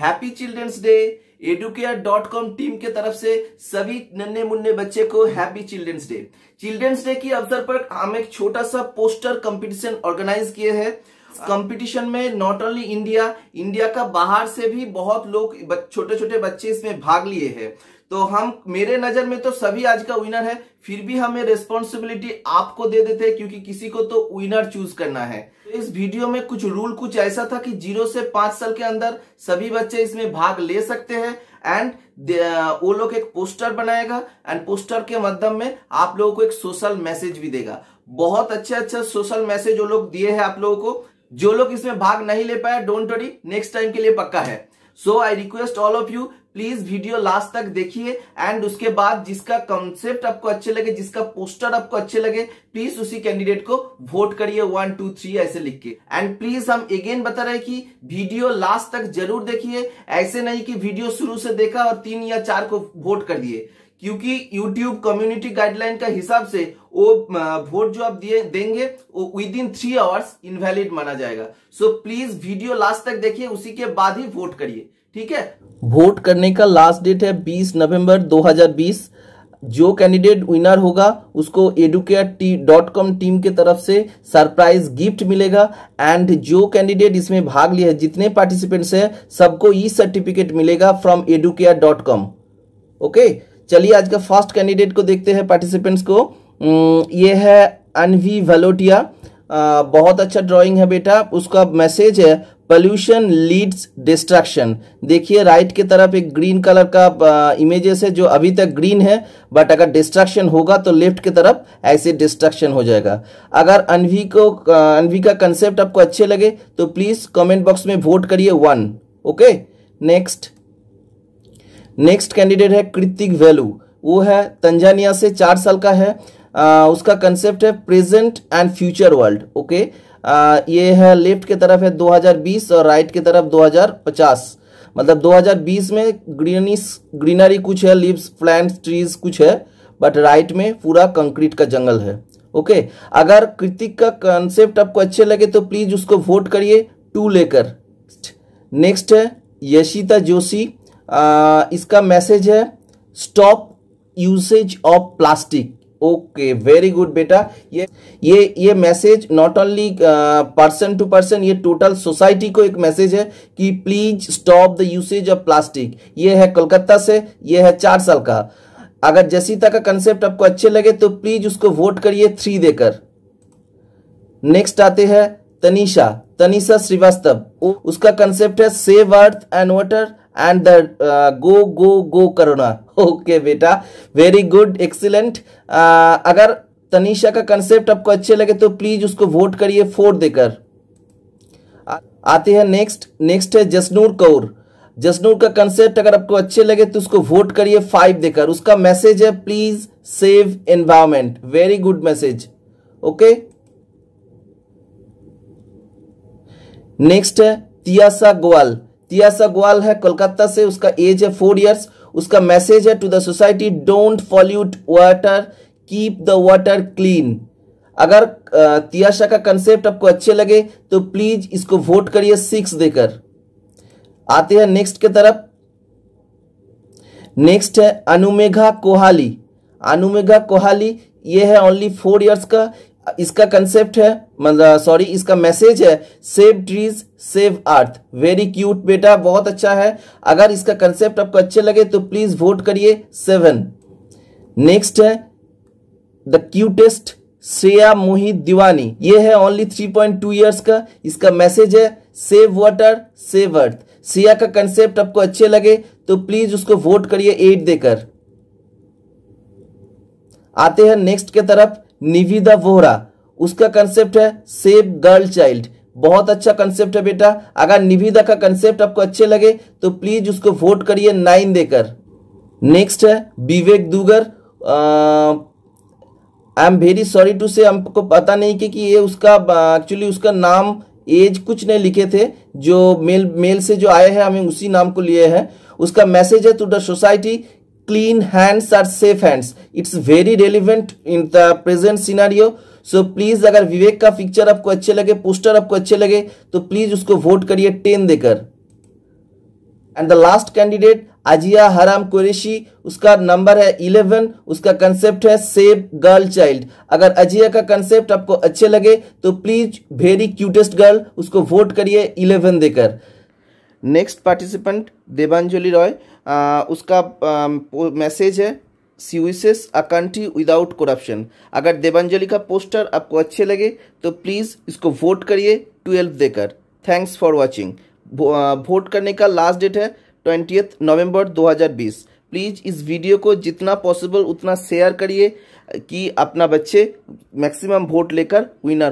happy children's day Educare dot com team के तरफ से सभी नन्हे मुन्ने बच्चे को happy children's day children's day के अवसर पर हम एक छोटा सा पोस्टर कंपटीशन ऑर्गेनाइज किए हैं कंपटीशन में नॉट ओनली इंडिया इंडिया का बाहर से भी बहुत लोग छोटे छोटे बच्चे इसमें भाग लिए हैं तो हम मेरे नजर में तो सभी आज का विनर है फिर भी हमें रेस्पॉन्सिबिलिटी आपको दे देते हैं क्योंकि किसी को तो विनर चूज करना है तो इस वीडियो में कुछ रूल कुछ ऐसा था कि जीरो से पांच साल के अंदर सभी बच्चे इसमें भाग ले सकते हैं एंड वो लोग एक पोस्टर बनाएगा एंड पोस्टर के माध्यम में आप लोगों को एक सोशल मैसेज भी देगा बहुत अच्छे अच्छे सोशल मैसेज वो लोग दिए हैं आप लोगों को जो लोग इसमें भाग नहीं ले पाया डोंट वरी नेक्स्ट टाइम के लिए पक्का है so I request all of you please video last तक देखिए एंड उसके बाद जिसका कंसेप्ट आपको अच्छे लगे जिसका पोस्टर आपको अच्छे लगे प्लीज उसी कैंडिडेट को वोट करिए वन टू थ्री ऐसे लिख के एंड प्लीज हम अगेन बता रहे कि वीडियो लास्ट तक जरूर देखिए ऐसे नहीं कि वीडियो शुरू से देखा और तीन या चार को वोट कर दिए क्योंकि यूट्यूब कम्युनिटी गाइडलाइन का हिसाब से वो वोट जो आप दिए देंगे वो within three hours invalid माना जाएगा so so, please video last तक देखिए उसी के बाद ही वोट करिए ठीक है वोट करने का लास्ट डेट है 20 नवंबर 2020 जो कैंडिडेट विनर होगा उसको एडुकेयर डॉट कॉम टीम के तरफ से सरप्राइज गिफ्ट मिलेगा एंड जो कैंडिडेट इसमें भाग लिया है जितने पार्टिसिपेंट्स हैं सबको ई सर्टिफिकेट मिलेगा from Educare dot com okay चलिए आज का फर्स्ट कैंडिडेट को देखते हैं पार्टिसिपेंट्स को ये है अनवी वलोटिया बहुत अच्छा ड्राइंग है बेटा उसका मैसेज है पोल्यूशन लीड्स डिस्ट्रक्शन देखिए राइट के तरफ एक ग्रीन कलर का इमेजेस है जो अभी तक ग्रीन है बट अगर डिस्ट्रक्शन होगा तो लेफ्ट की तरफ ऐसे डिस्ट्रक्शन हो जाएगा अगर अनवी को अनवी का कंसेप्ट आपको अच्छे लगे तो प्लीज़ कमेंट बॉक्स में वोट करिए one okay next next candidate है कृतिक वेलू वो है तंजानिया से चार साल का है आ, उसका कंसेप्ट है present and future world okay आ, ये है लेफ्ट की तरफ है 2020 और राइट की तरफ 2050 मतलब 2020 में ग्रीनिस ग्रीनरी कुछ है लिव्स प्लांट्स ट्रीज कुछ है बट राइट में पूरा कंक्रीट का जंगल है ओके अगर कृतिक का कंसेप्ट आपको अच्छे लगे तो प्लीज उसको वोट करिए टू लेकर नेक्स्ट है यशिता जोशी इसका मैसेज है stop usage of plastic okay very good बेटा ये ये ये message not only person to person ये टोटल सोसाइटी को एक मैसेज है कि please stop the usage of plastic ये है कोलकाता से ये है चार साल का अगर जसीता का कंसेप्ट आपको अच्छे लगे तो प्लीज उसको वोट करिए थ्री देकर नेक्स्ट आते हैं तनिषा तनिषा श्रीवास्तव उसका कंसेप्ट है save earth and water and the go go go Karuna okay बेटा वेरी गुड एक्सीलेंट अगर तनिषा का कंसेप्ट आपको अच्छे लगे तो प्लीज उसको वोट करिए फोर देकर आते हैं नेक्स्ट नेक्स्ट है जसनूर कौर जसनूर का कंसेप्ट अगर आपको अच्छे लगे तो उसको वोट करिए फाइव देकर उसका मैसेज है please save environment very good message okay next है तियासा गोवाल तिया सगवाल है कोलकाता से उसका एज है फोर इयर्स उसका मैसेज है to the society don't pollute water keep the water clean अगर तियाशा का कंसेप्ट आपको अच्छे लगे तो प्लीज इसको वोट करिए सिक्स देकर आते हैं नेक्स्ट के तरफ नेक्स्ट है अनुमेघा कोहाली अनुमेघा कोहाली ये है ओनली फोर इयर्स का इसका कंसेप्ट है मतलब सॉरी uh, इसका मैसेज है save trees save earth very cute बेटा बहुत अच्छा है अगर इसका कंसेप्ट आपको अच्छे लगे तो प्लीज वोट करिए सेवन नेक्स्ट है द क्यूटेस्ट श्रेया मोहित दीवानी ये है only three point two years का इसका मैसेज है save water save earth Shreya का कंसेप्ट आपको अच्छे लगे तो प्लीज उसको वोट करिए एट देकर आते हैं नेक्स्ट के तरफ निविदा वोरा उसका कंसेप्ट है सेव गर्ल चाइल्ड बहुत अच्छा कंसेप्ट है बेटा अगर निविदा का कंसेप्ट आपको अच्छे लगे तो प्लीज उसको वोट करिए नाइन देकर नेक्स्ट है Vivek Dugar I am very sorry to say हमको पता नहीं कि, कि ये उसका एक्चुअली उसका नाम एज कुछ नहीं लिखे थे जो मेल मेल से जो आए हैं हमें उसी नाम को लिए हैं उसका मैसेज है to the society clean hands are safe hands it's very relevant in the present scenario so so, please अगर विवेक का पिक्चर आपको अच्छे लगे पोस्टर आपको अच्छे लगे तो प्लीज उसको वोट करिए टेन देकर and the last candidate Aziya Haram Qureshi उसका नंबर है इलेवन उसका कंसेप्ट है सेव गर्ल चाइल्ड अगर अजिया का कंसेप्ट आपको अच्छे लगे तो प्लीज वेरी क्यूटेस्ट गर्ल उसको वोट करिए इलेवन देकर नेक्स्ट पार्टिसिपेंट देवांजलि रॉय उसका मैसेज है she wishes a country without corruption अगर देवांजलि का पोस्टर आपको अच्छे लगे तो प्लीज़ इसको वोट करिए ट्वेल्व देकर थैंक्स फॉर वॉचिंग वोट करने का लास्ट डेट है ट्वेंटी नवंबर 2020 प्लीज़ इस वीडियो को जितना पॉसिबल उतना शेयर करिए कि अपना बच्चे मैक्सिमम वोट लेकर विनर